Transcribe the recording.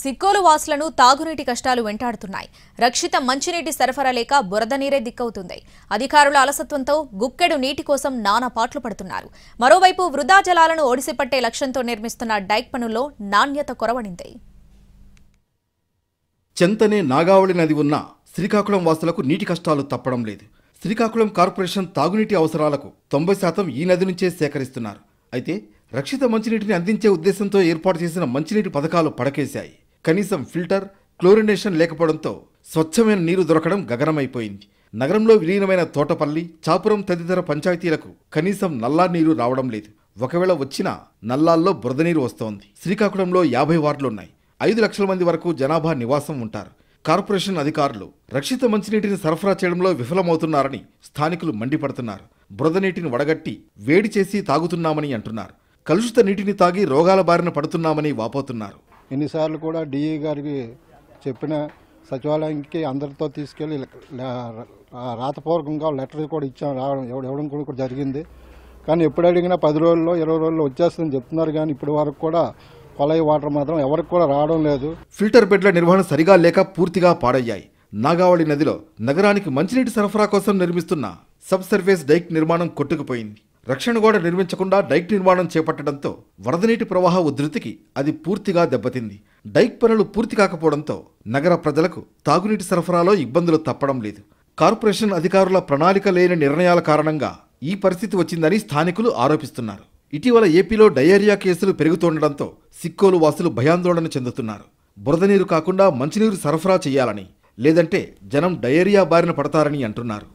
సిక్కోలు వాసులను తాగునీటి కష్టాలు వెంటాడుతున్నాయి రక్షిత మంచినీటి సరఫరా లేక బురద నీరే దిక్కవుతుంది అధికారుల అలసత్వంతో గుక్కెడు నీటి కోసం నానా పాట్లు పడుతున్నారు మరోవైపు వృధా జలాలను ఓడిసిపట్టే లక్ష్యంతో నిర్మిస్తున్న డైక్ పనుల్లో నాణ్యత కొరవడింది చెంతనే నాగావళి నది ఉన్న శ్రీకాకుళం వాసులకు నీటి కష్టాలు తప్పడం లేదు శ్రీకాకుళం కార్పొరేషన్ తాగునీటి అవసరాలకు తొంభై శాతం ఈ నది నుంచే సేకరిస్తున్నారు అయితే రక్షిత మంచినీటిని అందించే ఉద్దేశంతో ఏర్పాటు చేసిన మంచినీటి పథకాలు పడకేశాయి కనీసం ఫిల్టర్ క్లోరినేషన్ లేకపోవడంతో స్వచ్ఛమైన నీరు దొరకడం గగనమైపోయింది నగరంలో విలీనమైన తోటపల్లి చాపురం తదితర పంచాయతీలకు కనీసం నల్లా నీరు రావడం లేదు ఒకవేళ వచ్చినా నల్లాల్లో బురద నీరు వస్తోంది శ్రీకాకుళంలో యాభై వార్డులున్నాయి ఐదు లక్షల మంది వరకు జనాభా నివాసం ఉంటారు కార్పొరేషన్ అధికారులు రక్షిత మంచినీటిని సరఫరా చేయడంలో విఫలమవుతున్నారని స్థానికులు మండిపడుతున్నారు బురద నీటిని వడగట్టి వేడి చేసి తాగుతున్నామని అంటున్నారు కలుషిత నీటిని తాగి రోగాల బారిన పడుతున్నామని వాపోతున్నారు ఎన్నిసార్లు కూడా డిఏ గారికి చెప్పిన సచివాలయానికి అందరితో తీసుకెళ్ళి రాతపూర్వకంగా లెటర్ కూడా ఇచ్చాం రావడం ఇవ్వడం కూడా జరిగింది కానీ ఎప్పుడు అడిగినా పది రోజుల్లో ఇరవై రోజుల్లో వచ్చేస్తుందని చెప్తున్నారు కానీ ఇప్పటి వరకు కూడా కొలయ వాటర్ మాత్రం ఎవరికి కూడా రావడం లేదు ఫిల్టర్ బెడ్ల నిర్వహణ సరిగా లేక పూర్తిగా పాడయ్యాయి నాగావళి నదిలో నగరానికి మంచినీటి సరఫరా కోసం నిర్మిస్తున్న సబ్ సర్ఫేస్ డైక్ నిర్మాణం కొట్టుకుపోయింది రక్షణ గోడ నిర్మించకుండా డైక్ నిర్మాణం చేపట్టడంతో వరద నీటి ప్రవాహ ఉధృతికి అది పూర్తిగా దెబ్బతింది డైక్ పనులు పూర్తి కాకపోవడంతో నగర ప్రజలకు తాగునీటి సరఫరాలో ఇబ్బందులు తప్పడం లేదు కార్పొరేషన్ అధికారుల ప్రణాళిక లేని నిర్ణయాల కారణంగా ఈ పరిస్థితి వచ్చిందని స్థానికులు ఆరోపిస్తున్నారు ఇటీవల ఏపీలో డయేరియా కేసులు పెరుగుతుండటంతో సిక్కోలు వాసులు భయాందోళన చెందుతున్నారు బురద నీరు కాకుండా మంచినీరు సరఫరా చేయాలని లేదంటే జనం డయేరియా బారిన పడతారని అంటున్నారు